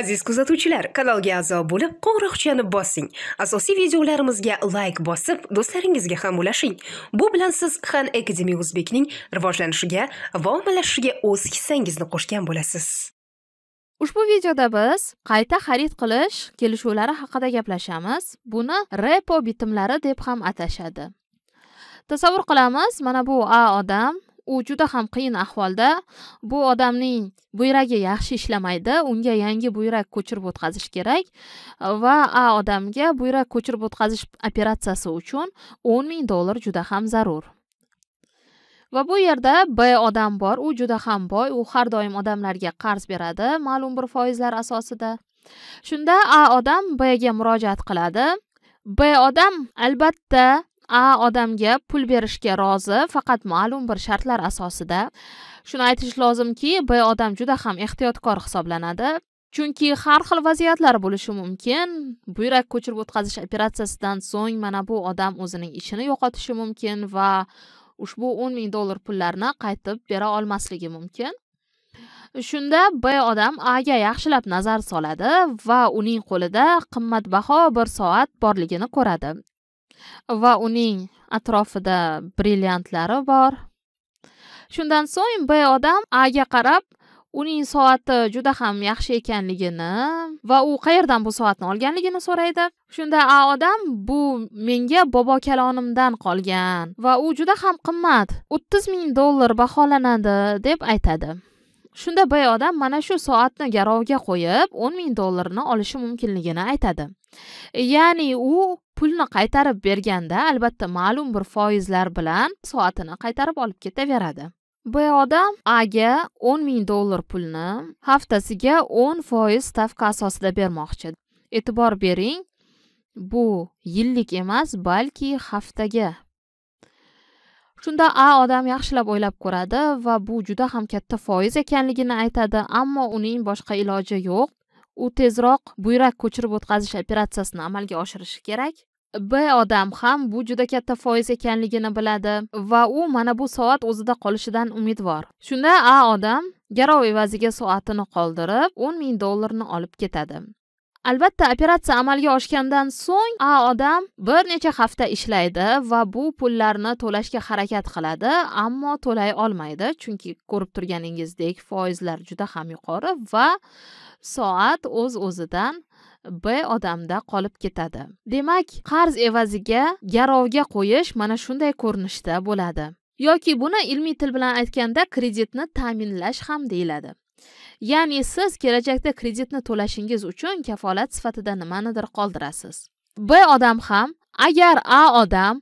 aziz kuzatuvchilar kanalga a'zo bo'lib qo'ng'iroqchani bossing asosiy videolarimizga layk bosib do'stlaringizga ham ulashing bu bilan siz han akademi o'zbekning rivojlanishiga va ommalashishiga o'z hissangizni qo'shgan bo'lasiz ushbu videoda biz qayta xarid qilish kelishuvlari haqida gaplashamiz buni repo bitimlari deb ham atashadi tasavvur qilamiz mana bu a odam u juda ham qiyin ahvolda bu odamning buyragi yaxshi ishlamaydi unga yangi buyrak ko'chirib o'tkazish kerak va a odamga buyrak ko'chirib o'tkazish operatsiyasi uchun o'n ming dollar juda ham zarur va bu yerda b odam bor u juda ham boy u har doim odamlarga qarz beradi ma'lum bir foizlar asosida shunda a odam bga murojaat qiladi b odam albatta a odamga pul berishga rozi faqat ma'lum bir shartlar asosida shuni aytish lozimki b odam juda ham ehtiyotkor hisoblanadi chunki har xil vaziyatlar bo'lishi mumkin buyrak ko'chirib o'tkazish operatsiyasidan so'ng mana bu odam o'zining ishini yo'qotishi mumkin va ushbu o'n ming dollar pullarni qaytib bera olmasligi mumkin shunda b odam aga yaxshilab nazar soladi va uning qo'lida qimmatbaho bir soat borligini ko'radi va uning atrofida brilliantlari bor. Shundan so'ng B odam A ga qarab uning soati juda ham yaxshi ekanligini va u qayerdan bu soatni olganligini so'raydi. Shunda A odam bu menga bobo kalonimdan qolgan va u juda ham qimmat 30 ming dollar baholanadi deb aytadi. Shunda B odam mana shu soatni garovga qo'yib 10 ming dollarni olishi mumkinligini aytadi. Ya'ni u pulni qaytarib berganda albatta ma'lum bir foizlar bilan soatini qaytarib olib ketaveradi bu odam aga o'n ming dollar pulni haftasiga o'n foiz stavka asosida bermoqchi e'tibor bering bu yillik emas balki haftaga shunda a odam yaxshilab o'ylab ko'radi va bu juda ham katta foiz ekanligini aytadi ammo uning boshqa iloji yo'q u tezroq buyrak ko'chirib o'tkazish operatsiyasini amalga oshirishi kerak b odam ham bu juda katta foiz ekanligini biladi va u mana bu soat o'zida qolishidan umidvor shunda a odam garov evaziga soatini qoldirib o'n ming dollarni olib ketadi albatta operatsiya amalga oshgandan so'ng a odam bir necha hafta ishlaydi va bu pullarni to'lashga harakat qiladi ammo to'lay olmaydi chunki ko'rib turganingizdek foizlar juda ham yuqori va soat o'z uz o'zidan b odamda qolib ketadi demak qarz evaziga garovga qo'yish mana shunday ko'rinishda bo'ladi yoki buni ilmiy til bilan aytganda kreditni ta'minlash ham deyiladi ya'ni siz kelajakda kreditni to'lashingiz uchun kafolat sifatida nimanidir qoldirasiz b odam ham agar a odam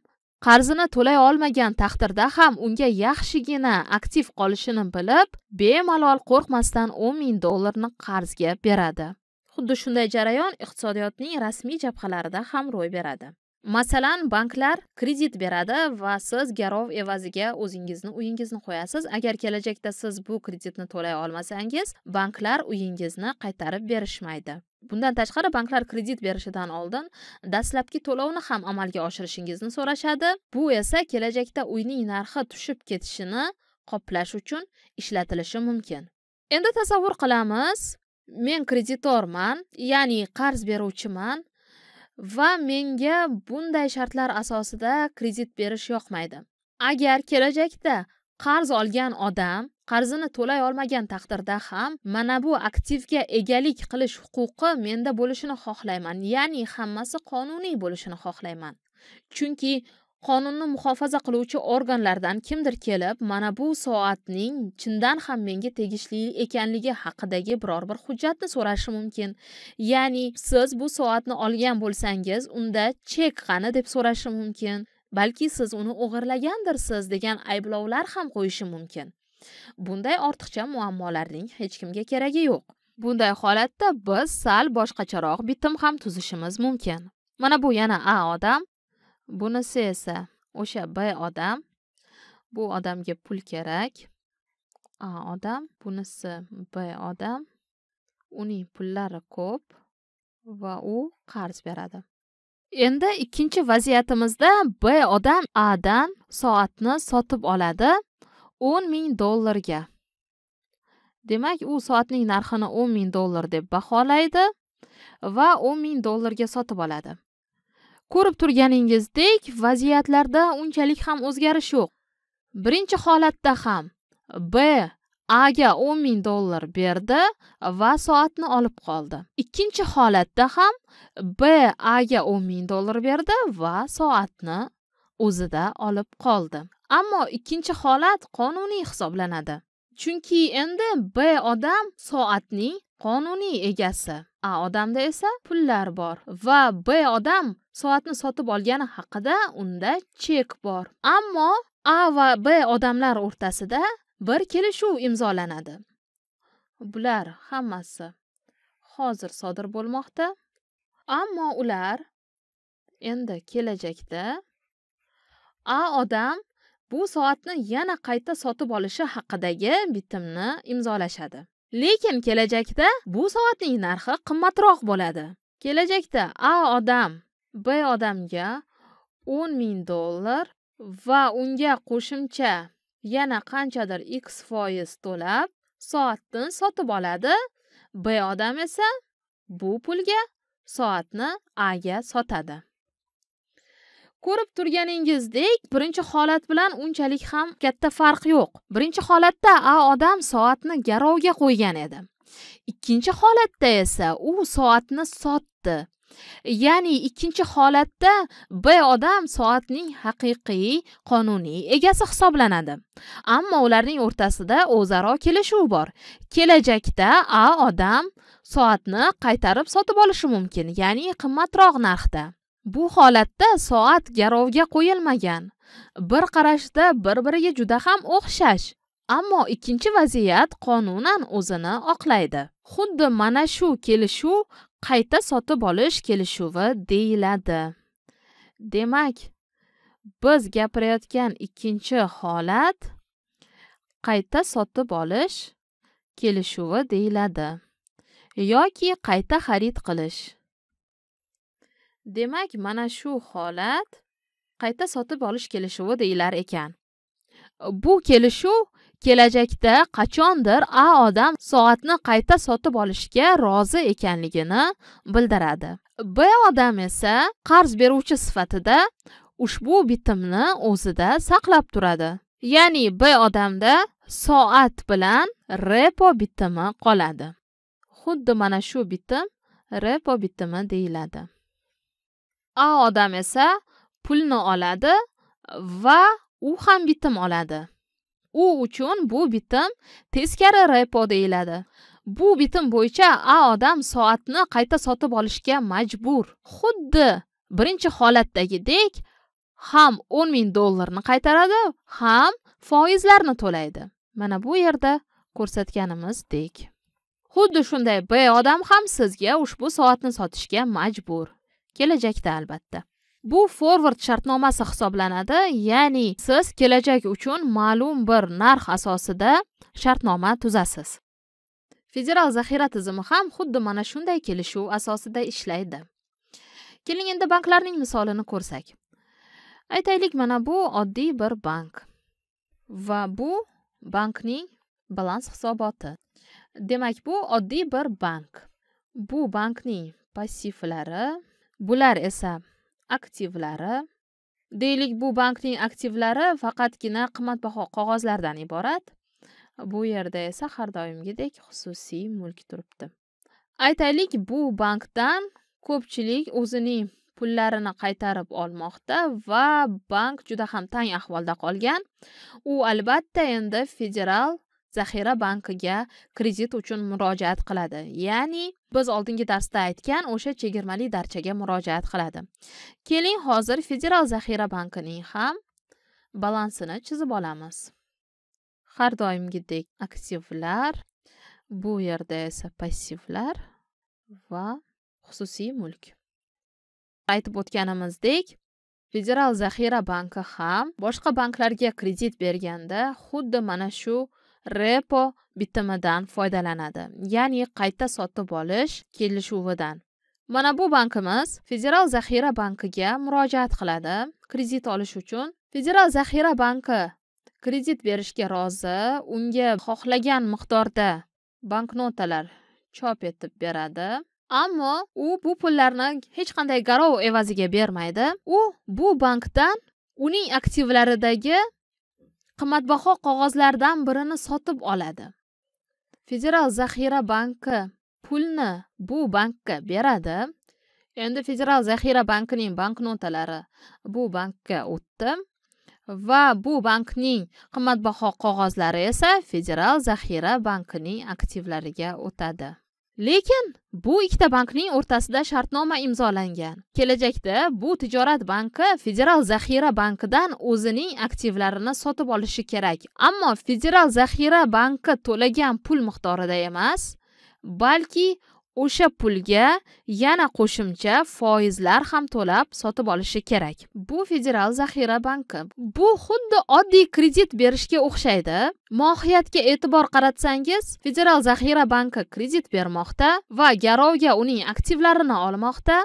qarzini to'lay olmagan taqdirda ham unga yaxshigina aktiv qolishini bilib bemalol qo'rqmasdan o'n ming dollarni qarzga beradi xuddi shunday jarayon iqtisodiyotning rasmiy jabhalarida ham ro'y beradi masalan banklar kredit beradi va siz garov evaziga o'zingizni uyingizni qo'yasiz agar kelajakda siz bu kreditni to'lay olmasangiz banklar uyingizni qaytarib berishmaydi bundan tashqari banklar kredit berishidan oldin dastlabki to'lovni ham amalga oshirishingizni so'rashadi bu esa kelajakda uyning narxi tushib ketishini qoplash uchun ishlatilishi mumkin endi tasavvur qilamiz men kreditorman ya'ni qarz beruvchiman va menga bunday shartlar asosida kredit berish yoqmaydi agar kelajakda qarz olgan odam qarzini to'lay olmagan taqdirda ham mana bu aktivga egalik qilish huquqi menda bo'lishini xohlayman ya'ni hammasi qonuniy bo'lishini xohlayman chunki qonunni muhofaza qiluvchi organlardan kimdir kelib mana bu soatning chindan ham menga tegishli ekanligi haqidagi biror bir hujjatni so'rashi mumkin ya'ni siz bu soatni olgan bo'lsangiz unda chek qani deb so'rashi mumkin balki siz uni o'g'irlagandirsiz degan ayblovlar ham qo'yishi mumkin bunday ortiqcha muammolarning hech kimga keragi yo'q bunday holatda biz sal boshqacharoq bitim ham tuzishimiz mumkin mana bu yana a odam bunisi esa o'sha b odam bu odamga pul kerak a odam bunisi b odam uning pullari ko'p va u qarz beradi endi ikkinchi vaziyatimizda b odam a dan soatni sotib oladi o'n ming dollarga demak u soatning narxini o'n ming dollar deb baholaydi va o'n ming dollarga sotib oladi ko'rib turganingizdek vaziyatlarda unchalik ham o'zgarish yo'q birinchi holatda ham b a ga o'n ming dollar berdi va soatni olib qoldi ikkinchi holatda ham b a ga o'n ming dollar berdi va soatni o'zida olib qoldi ammo ikkinchi holat qonuniy hisoblanadi chunki endi b odam soatning qonuniy egasi a odamda esa pullar bor va b odam soatni sotib olgani haqida unda chek bor ammo a va b odamlar o'rtasida bir kelishuv imzolanadi bular hammasi hozir sodir bo'lmoqda ammo ular endi kelajakda a odam bu soatni yana qayta sotib olishi haqidagi bitimni imzolashadi lekin kelajakda bu soatning narxi qimmatroq bo'ladi kelajakda a odam b odamga o'n ming dollar va unga qo'shimcha yana qanchadir x foiz to'lab soatni sotib oladi b odam esa bu pulga soatni a ga sotadi ko'rib turganingizdek birinchi holat bilan unchalik ham katta farq yo'q birinchi holatda a odam soatni garovga qo'ygan edi ikkinchi holatda esa u soatni sotdi ya'ni ikkinchi holatda b odam soatning haqiqiy qonuniy egasi hisoblanadi ammo ularning o'rtasida o'zaro kelishuv bor kelajakda a odam soatni qaytarib sotib olishi mumkin ya'ni qimmatroq narxda bu holatda soat garovga qo'yilmagan bir qarashda bir biriga juda ham o'xshash ammo ikkinchi vaziyat qonunan o'zini oqlaydi xuddi mana shu kelishuv qayta sotib olish kelishuvi deyiladi demak biz gapirayotgan ikkinchi holat qayta sotib olish kelishuvi deyiladi yoki qayta xarid qilish demak mana shu holat qayta sotib olish kelishuvi deyilar ekan bu kelishuv kelajakda qachondir a odam soatni qayta sotib olishga rozi ekanligini bildiradi b odam esa qarz beruvchi sifatida ushbu bitimni o'zida saqlab turadi ya'ni b odamda soat bilan repo bitimi qoladi xuddi mana shu bitim repo bitimi deyiladi a odam esa pulni oladi va u ham bitim oladi u uchun bu bitim teskari repo deyiladi bu bitim bo'yicha a odam soatni qayta sotib olishga majbur xuddi birinchi holatdagidek ham o'n ming dollarni qaytaradi ham foizlarni to'laydi mana bu yerda ko'rsatganimizdek xuddi shunday b odam ham sizga ushbu soatni sotishga majbur kelajakda albatta bu forvard shartnomasi hisoblanadi ya'ni siz kelajak uchun ma'lum bir narx asosida shartnoma tuzasiz federal zaxira tizimi ham xuddi mana shunday kelishuv asosida ishlaydi keling endi banklarning misolini ko'rsak aytaylik mana bu oddiy bir bank va bu bankning balans hisoboti demak bu oddiy bir bank bu bankning passivlari bular esa aktivlari deylik bu bankning aktivlari faqatgina qimmatbaho qog'ozlardan iborat bu yerda esa har doimgidek xususiy mulk turibdi aytaylik bu bankdan ko'pchilik o'zining pullarini qaytarib olmoqda va bank juda ham tang ahvolda qolgan u albatta endi federal zaxira bankiga kredit uchun murojaat qiladi ya'ni biz oldingi darsda aytgan o'sha chegirmali darchaga murojaat qiladi keling hozir federal zaxira bankining ham balansini chizib olamiz har doimgidek aktivlar bu yerda esa passivlar va xususiy mulk aytib o'tganimizdek federal zaxira banki ham boshqa banklarga kredit berganda xuddi mana shu repo bitimidan foydalanadi ya'ni qayta sotib olish kelishuvidan mana bu bankimiz federal zaxira bankiga murojaat qiladi kredit olish uchun federal zaxira banki kredit berishga rozi unga xohlagan miqdorda banknotalar chop etib beradi ammo u bu pullarni hech qanday garov evaziga bermaydi u bu bankdan uning aktivlaridagi qimmatbaho qog'ozlardan birini sotib oladi federal zaxira banki pulni bu bankka beradi endi federal zaxira bankining banknotalari bu bankka o'tdi va bu bankning qimmatbaho qog'ozlari esa federal zaxira bankining aktivlariga o'tadi lekin bu ikkita bankning o'rtasida shartnoma imzolangan kelajakda bu tijorat banki federal zaxira bankidan o'zining aktivlarini sotib olishi kerak ammo federal zaxira banki to'lagan pul miqdorida emas balki o'sha pulga yana qo'shimcha foizlar ham to'lab sotib olishi kerak bu federal zaxira banki bu xuddi oddiy kredit berishga o'xshaydi mohiyatga e'tibor qaratsangiz federal zaxira banki kredit bermoqda va garovga uning aktivlarini olmoqda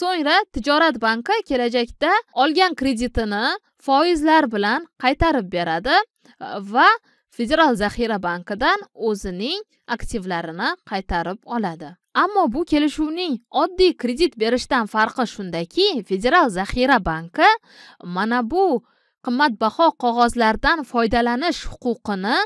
so'ngra tijorat banki kelajakda olgan kreditini foizlar bilan qaytarib beradi va federal zaxira bankidan o'zining aktivlarini qaytarib oladi ammo bu kelishuvning oddiy kredit berishdan farqi shundaki federal zaxira banki mana bu qimmatbaho qog'ozlardan foydalanish huquqini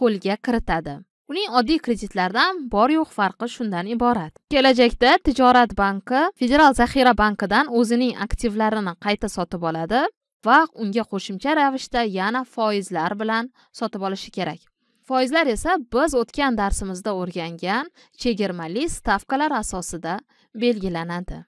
qo'lga kiritadi uning oddiy kreditlardan bor yo'q farqi shundan iborat kelajakda tijorat banki federal zaxira bankidan o'zining aktivlarini qayta sotib oladi va unga qo'shimcha ravishda yana foizlar bilan sotib olishi kerak foizlar esa biz o'tgan darsimizda o'rgangan chegirmali stavkalar asosida belgilanadi